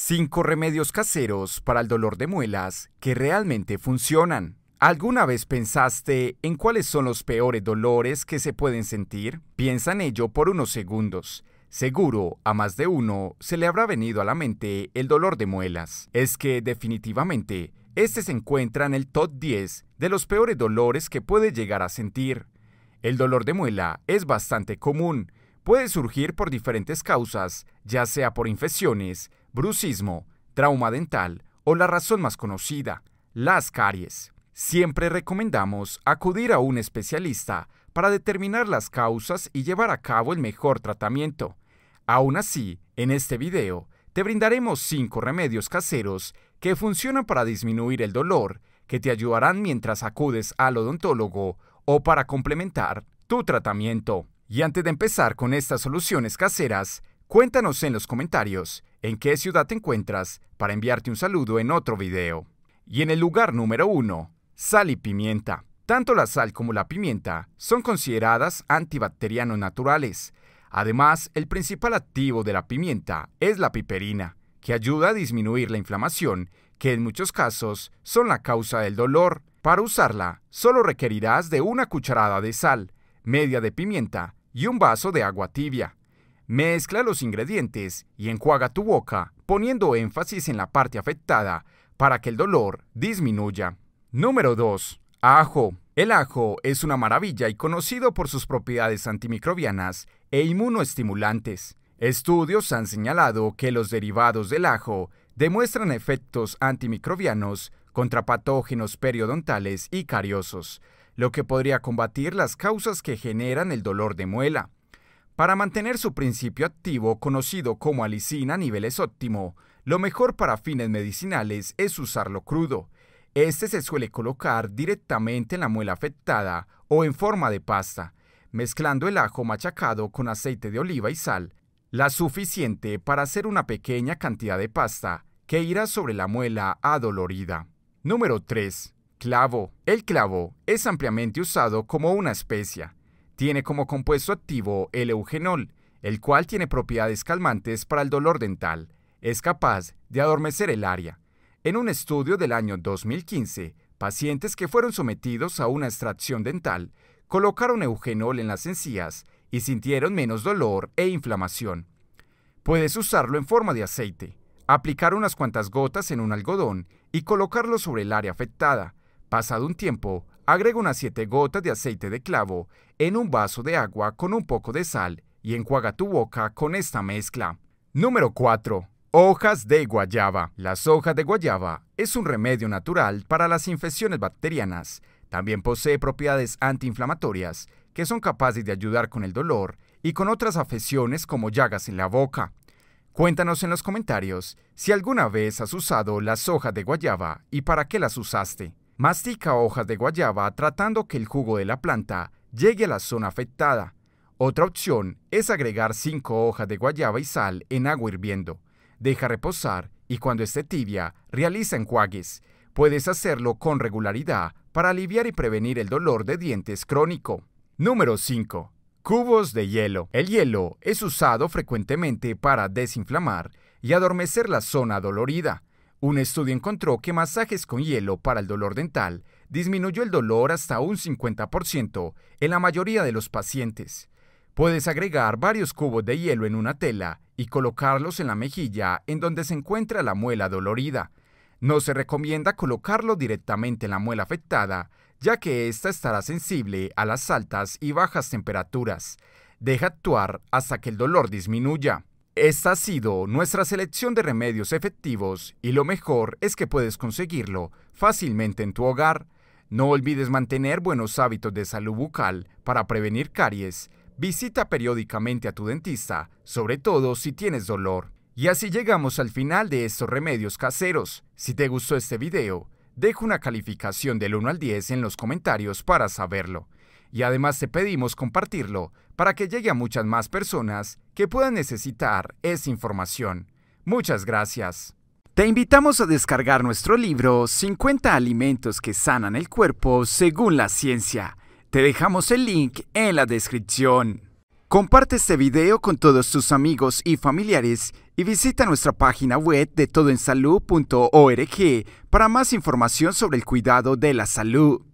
5 remedios caseros para el dolor de muelas que realmente funcionan. ¿Alguna vez pensaste en cuáles son los peores dolores que se pueden sentir? Piensa en ello por unos segundos. Seguro, a más de uno se le habrá venido a la mente el dolor de muelas. Es que definitivamente, este se encuentra en el top 10 de los peores dolores que puede llegar a sentir. El dolor de muela es bastante común, puede surgir por diferentes causas, ya sea por infecciones, brucismo, trauma dental o la razón más conocida, las caries. Siempre recomendamos acudir a un especialista para determinar las causas y llevar a cabo el mejor tratamiento. Aún así, en este video te brindaremos 5 remedios caseros que funcionan para disminuir el dolor, que te ayudarán mientras acudes al odontólogo o para complementar tu tratamiento. Y antes de empezar con estas soluciones caseras, cuéntanos en los comentarios en qué ciudad te encuentras para enviarte un saludo en otro video. Y en el lugar número 1, sal y pimienta. Tanto la sal como la pimienta son consideradas antibacterianos naturales. Además, el principal activo de la pimienta es la piperina, que ayuda a disminuir la inflamación, que en muchos casos son la causa del dolor. Para usarla, solo requerirás de una cucharada de sal, media de pimienta y un vaso de agua tibia. Mezcla los ingredientes y enjuaga tu boca, poniendo énfasis en la parte afectada para que el dolor disminuya. Número 2. Ajo. El ajo es una maravilla y conocido por sus propiedades antimicrobianas e inmunoestimulantes. Estudios han señalado que los derivados del ajo demuestran efectos antimicrobianos contra patógenos periodontales y cariosos, lo que podría combatir las causas que generan el dolor de muela. Para mantener su principio activo, conocido como alicina a niveles óptimo, lo mejor para fines medicinales es usarlo crudo. Este se suele colocar directamente en la muela afectada o en forma de pasta, mezclando el ajo machacado con aceite de oliva y sal, la suficiente para hacer una pequeña cantidad de pasta que irá sobre la muela adolorida. Número 3. Clavo. El clavo es ampliamente usado como una especia tiene como compuesto activo el eugenol, el cual tiene propiedades calmantes para el dolor dental. Es capaz de adormecer el área. En un estudio del año 2015, pacientes que fueron sometidos a una extracción dental colocaron eugenol en las encías y sintieron menos dolor e inflamación. Puedes usarlo en forma de aceite, aplicar unas cuantas gotas en un algodón y colocarlo sobre el área afectada. Pasado un tiempo, Agrega unas 7 gotas de aceite de clavo en un vaso de agua con un poco de sal y enjuaga tu boca con esta mezcla. Número 4. Hojas de guayaba. Las hojas de guayaba es un remedio natural para las infecciones bacterianas. También posee propiedades antiinflamatorias que son capaces de ayudar con el dolor y con otras afecciones como llagas en la boca. Cuéntanos en los comentarios si alguna vez has usado las hojas de guayaba y para qué las usaste. Mastica hojas de guayaba tratando que el jugo de la planta llegue a la zona afectada. Otra opción es agregar 5 hojas de guayaba y sal en agua hirviendo. Deja reposar y cuando esté tibia, realiza enjuagues. Puedes hacerlo con regularidad para aliviar y prevenir el dolor de dientes crónico. Número 5. Cubos de hielo. El hielo es usado frecuentemente para desinflamar y adormecer la zona dolorida. Un estudio encontró que masajes con hielo para el dolor dental disminuyó el dolor hasta un 50% en la mayoría de los pacientes. Puedes agregar varios cubos de hielo en una tela y colocarlos en la mejilla en donde se encuentra la muela dolorida. No se recomienda colocarlo directamente en la muela afectada, ya que ésta estará sensible a las altas y bajas temperaturas. Deja actuar hasta que el dolor disminuya. Esta ha sido nuestra selección de remedios efectivos y lo mejor es que puedes conseguirlo fácilmente en tu hogar. No olvides mantener buenos hábitos de salud bucal para prevenir caries. Visita periódicamente a tu dentista, sobre todo si tienes dolor. Y así llegamos al final de estos remedios caseros. Si te gustó este video, deja una calificación del 1 al 10 en los comentarios para saberlo y además te pedimos compartirlo para que llegue a muchas más personas que puedan necesitar esa información. Muchas gracias. Te invitamos a descargar nuestro libro 50 alimentos que sanan el cuerpo según la ciencia. Te dejamos el link en la descripción. Comparte este video con todos tus amigos y familiares y visita nuestra página web de todoensalud.org para más información sobre el cuidado de la salud.